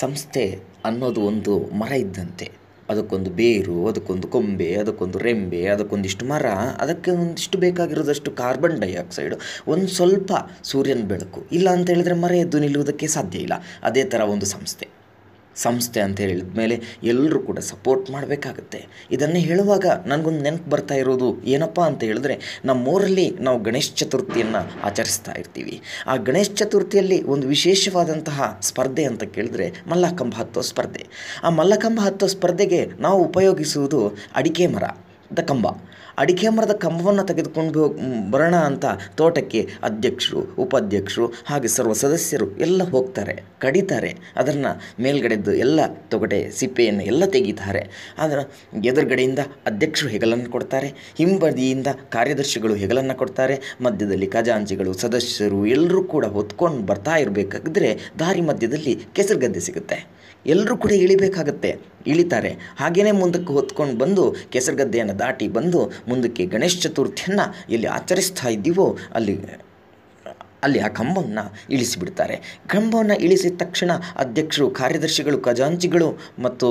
ಸಂಸ್ಥೆ ಅನ್ನೋದು ಒಂದು ಮರ ಇದ್ದಂತೆ ಅದಕ್ಕೊಂದು ಬೇರು ಅದಕ್ಕೊಂದು ಕೊಂಬೆ ಅದಕ್ಕೊಂದು ರೆಂಬೆ ಅದಕ್ಕೊಂದಿಷ್ಟು ಮರ ಅದಕ್ಕೆ ಒಂದಿಷ್ಟು ಬೇಕಾಗಿರೋದಷ್ಟು ಕಾರ್ಬನ್ ಡೈಆಕ್ಸೈಡು ಒಂದು ಸ್ವಲ್ಪ ಸೂರ್ಯನ ಬೆಳಕು ಇಲ್ಲ ಅಂತ ಹೇಳಿದ್ರೆ ಮರ ಎದ್ದು ನಿಲ್ಲುವುದಕ್ಕೆ ಸಾಧ್ಯ ಇಲ್ಲ ಅದೇ ಥರ ಒಂದು ಸಂಸ್ಥೆ ಸಂಸ್ಥೆ ಅಂತ ಹೇಳಿದ ಮೇಲೆ ಎಲ್ಲರೂ ಕೂಡ ಸಪೋರ್ಟ್ ಮಾಡಬೇಕಾಗತ್ತೆ ಇದನ್ನು ಹೇಳುವಾಗ ನನಗೊಂದು ನೆನಪು ಬರ್ತಾ ಇರೋದು ಏನಪ್ಪ ಅಂತ ಹೇಳಿದ್ರೆ ನಮ್ಮೂರಲ್ಲಿ ನಾವು ಗಣೇಶ ಚತುರ್ಥಿಯನ್ನು ಆಚರಿಸ್ತಾ ಇರ್ತೀವಿ ಆ ಗಣೇಶ ಚತುರ್ಥಿಯಲ್ಲಿ ಒಂದು ವಿಶೇಷವಾದಂತಹ ಸ್ಪರ್ಧೆ ಅಂತ ಕೇಳಿದ್ರೆ ಮಲ್ಲಕಂಬ ಹತ್ತೋ ಸ್ಪರ್ಧೆ ಆ ಮಲ್ಲಕಂಬ ಹತ್ತೋ ಸ್ಪರ್ಧೆಗೆ ನಾವು ಉಪಯೋಗಿಸುವುದು ಅಡಿಕೆ ಮರ ದ ಕಂಬ ಅಡಿಕೆ ಮರದ ಕಂಬವನ್ನು ತೆಗೆದುಕೊಂಡು ಬರೋಣ ಅಂತ ತೋಟಕ್ಕೆ ಅಧ್ಯಕ್ಷರು ಉಪಾಧ್ಯಕ್ಷರು ಹಾಗೆ ಸರ್ವ ಸದಸ್ಯರು ಎಲ್ಲ ಹೋಗ್ತಾರೆ ಕಡಿತಾರೆ ಅದನ್ನು ಮೇಲ್ಗಡೆದ್ದು ಎಲ್ಲ ತೊಗಟೆ ಸಿಪ್ಪೆಯನ್ನು ಎಲ್ಲ ತೆಗೀತಾರೆ ಅದರ ಎದುರುಗಡೆಯಿಂದ ಅಧ್ಯಕ್ಷರು ಹೆಗಲನ್ನು ಕೊಡ್ತಾರೆ ಹಿಂಬದಿಯಿಂದ ಕಾರ್ಯದರ್ಶಿಗಳು ಹೆಗಲನ್ನು ಕೊಡ್ತಾರೆ ಮಧ್ಯದಲ್ಲಿ ಖಜಾಂಚಿಗಳು ಸದಸ್ಯರು ಎಲ್ಲರೂ ಕೂಡ ಹೊತ್ಕೊಂಡು ಬರ್ತಾ ಇರಬೇಕಾದ್ರೆ ದಾರಿ ಮಧ್ಯದಲ್ಲಿ ಕೆಸರು ಗದ್ದೆ ಸಿಗುತ್ತೆ ಎಲ್ಲರೂ ಕೂಡ ಇಳಿಬೇಕಾಗತ್ತೆ ಇಳಿತಾರೆ ಹಾಗೆಯೇ ಮುಂದಕ್ಕೆ ಹೊತ್ಕೊಂಡು ಬಂದು ಕೆಸರುಗದ್ದೆಯನ್ನು ದಾಟಿ ಬಂದು ಮುಂದಕ್ಕೆ ಗಣೇಶ ಚತುರ್ಥಿಯನ್ನು ಎಲ್ಲಿ ಆಚರಿಸ್ತಾ ಇದ್ದೀವೋ ಅಲ್ಲಿ ಅಲ್ಲಿ ಆ ಕಂಬವನ್ನು ಇಳಿಸಿಬಿಡ್ತಾರೆ ಕಂಬವನ್ನು ಇಳಿಸಿದ ತಕ್ಷಣ ಅಧ್ಯಕ್ಷರು ಕಾರ್ಯದರ್ಶಿಗಳು ಖಜಾಂಚಿಗಳು ಮತ್ತು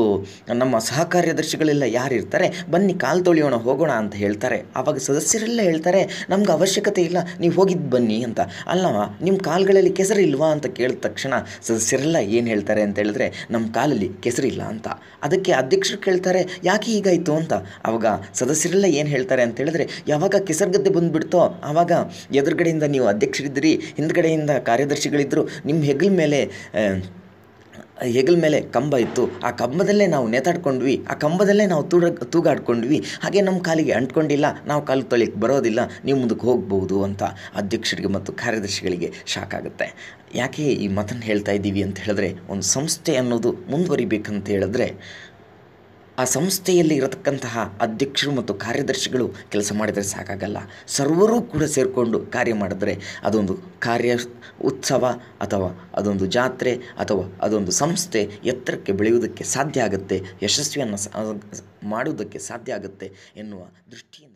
ನಮ್ಮ ಸಹಕಾರ್ಯದರ್ಶಿಗಳೆಲ್ಲ ಯಾರಿರ್ತಾರೆ ಬನ್ನಿ ಕಾಲು ತೊಳೆಯೋಣ ಹೋಗೋಣ ಅಂತ ಹೇಳ್ತಾರೆ ಆವಾಗ ಸದಸ್ಯರೆಲ್ಲ ಹೇಳ್ತಾರೆ ನಮ್ಗೆ ಅವಶ್ಯಕತೆ ಇಲ್ಲ ನೀವು ಹೋಗಿದ್ದು ಬನ್ನಿ ಅಂತ ಅಲ್ಲವ ನಿಮ್ಮ ಕಾಲುಗಳಲ್ಲಿ ಕೆಸರಿಲ್ವಾ ಅಂತ ಕೇಳಿದ ತಕ್ಷಣ ಸದಸ್ಯರೆಲ್ಲ ಏನು ಹೇಳ್ತಾರೆ ಅಂತ ಹೇಳಿದ್ರೆ ನಮ್ಮ ಕಾಲಲ್ಲಿ ಕೆಸರಿಲ್ಲ ಅಂತ ಅದಕ್ಕೆ ಅಧ್ಯಕ್ಷರು ಕೇಳ್ತಾರೆ ಯಾಕೆ ಹೀಗಾಯಿತು ಅಂತ ಆವಾಗ ಸದಸ್ಯರೆಲ್ಲ ಏನು ಹೇಳ್ತಾರೆ ಅಂತ ಹೇಳಿದ್ರೆ ಯಾವಾಗ ಕೆಸರ್ಗದ್ದೆ ಬಂದುಬಿಡ್ತೋ ಆವಾಗ ಎದುರುಗಡೆಯಿಂದ ನೀವು ಅಧ್ಯಕ್ಷರಿದ್ದೀರಿ ಹಿಂದ್ಗಡೆಯಿಂದ ಕಾರ್ಯದರ್ಶಿಗಳಿದ್ದರು ನಿಮ್ಮ ಹೆಗಲ ಮೇಲೆ ಹೆಗಲ ಮೇಲೆ ಕಂಬ ಇತ್ತು ಆ ಕಂಬದಲ್ಲೇ ನಾವು ನೇತಾಡ್ಕೊಂಡ್ವಿ ಆ ಕಂಬದಲ್ಲೇ ನಾವು ತೂಡ ತೂಗಾಡ್ಕೊಂಡ್ವಿ ಹಾಗೆ ನಮ್ಮ ಕಾಲಿಗೆ ಅಂಟ್ಕೊಂಡಿಲ್ಲ ನಾವು ಕಾಲು ತೊಳಿಕ್ ಬರೋದಿಲ್ಲ ನೀವು ಮುಂದಕ್ಕೆ ಹೋಗ್ಬೋದು ಅಂತ ಅಧ್ಯಕ್ಷರಿಗೆ ಮತ್ತು ಕಾರ್ಯದರ್ಶಿಗಳಿಗೆ ಶಾಕ್ ಆಗುತ್ತೆ ಯಾಕೆ ಈ ಮತನ ಹೇಳ್ತಾ ಇದ್ದೀವಿ ಅಂತ ಹೇಳಿದ್ರೆ ಒಂದು ಸಂಸ್ಥೆ ಅನ್ನೋದು ಮುಂದುವರಿಬೇಕಂತ ಹೇಳಿದ್ರೆ ಆ ಸಂಸ್ಥೆಯಲ್ಲಿ ಇರತಕ್ಕಂತಹ ಅಧ್ಯಕ್ಷರು ಮತ್ತು ಕಾರ್ಯದರ್ಶಿಗಳು ಕೆಲಸ ಮಾಡಿದರೆ ಸಾಕಾಗಲ್ಲ ಸರ್ವರೂ ಕೂಡ ಸೇರಿಕೊಂಡು ಕಾರ್ಯ ಮಾಡಿದರೆ ಅದೊಂದು ಕಾರ್ಯ ಉತ್ಸವ ಅಥವಾ ಅದೊಂದು ಜಾತ್ರೆ ಅಥವಾ ಅದೊಂದು ಸಂಸ್ಥೆ ಎತ್ತರಕ್ಕೆ ಬೆಳೆಯುವುದಕ್ಕೆ ಸಾಧ್ಯ ಆಗುತ್ತೆ ಯಶಸ್ವಿಯನ್ನು ಮಾಡುವುದಕ್ಕೆ ಸಾಧ್ಯ ಆಗುತ್ತೆ ಎನ್ನುವ ದೃಷ್ಟಿಯಿಂದ